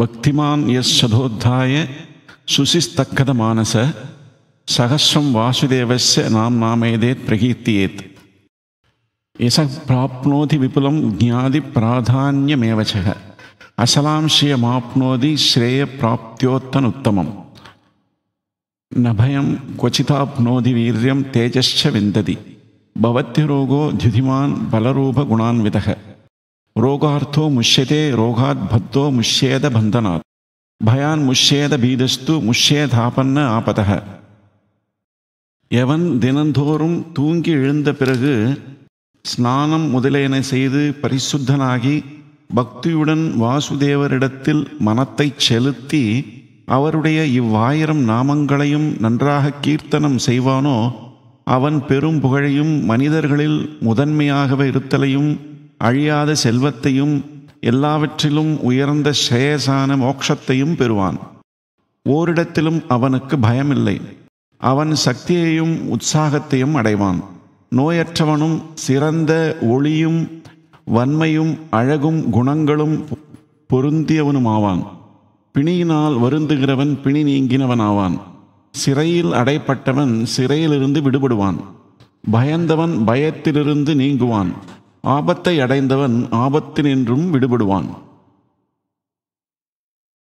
பக்திமான் S சதோத்தாய சுசிஸ்தக்கத மானச சகஸ்ரம் வாசுதேவஸ்ய நாம் நாமேதேத் பிரகீர்த்தியேத் எச பிராப்னோதி விபுலம் ஜாதி பிராதான்யமேவச்சக அசலாம்சியமாப்னோதி ஸ்ரேய பிராப்தியோத்தன் உத்தமம் நபயம் क्वचिताप्नोति वीर्यं तेजश्च विन्दति भवत्यरोगो द्युधिमान् बलरूपगुणान्वितः ரோகார்த்தோ முஷ்யதே ரோகாத் பத்தோ முஷ்யேத பந்தனாத் பயான் முஷ்யேத பீதஸ்து முஷ்யேதாபன்ன ஆபத எவன் தினந்தோறும் தூங்கி எழுந்த பிறகு ஸ்நானம் முதலியன செய்து பரிசுத்தனாகி பக்தியுடன் வாசுதேவரிடத்தில் மனத்தை செலுத்தி அவருடைய இவ்வாயிரம் நாமங்களையும் நன்றாக கீர்த்தனம் செய்வானோ அவன் பெரும் புகழையும் மனிதர்களில் முதன்மையாகவே இருத்தலையும் அழியாத செல்வத்தையும் எல்லாவற்றிலும் உயர்ந்த ஸ்ரேயசான மோக்ஷத்தையும் பெறுவான் ஓரிடத்திலும் அவனுக்கு பயமில்லை அவன் சக்தியையும் உற்சாகத்தையும் அடைவான் நோயற்றவனும் சிறந்த ஒளியும் வன்மையும் அழகும் குணங்களும் பொருந்தியவனுமாவான் பிணியினால் வருந்துகிறவன் பிணி நீங்கினவனாவான் சிறையில் அடைப்பட்டவன் சிறையிலிருந்து விடுபடுவான் பயந்தவன் பயத்திலிருந்து நீங்குவான் ஆபத்தை அடைந்தவன் ஆபத்தினின்றும் விடுபடுவான்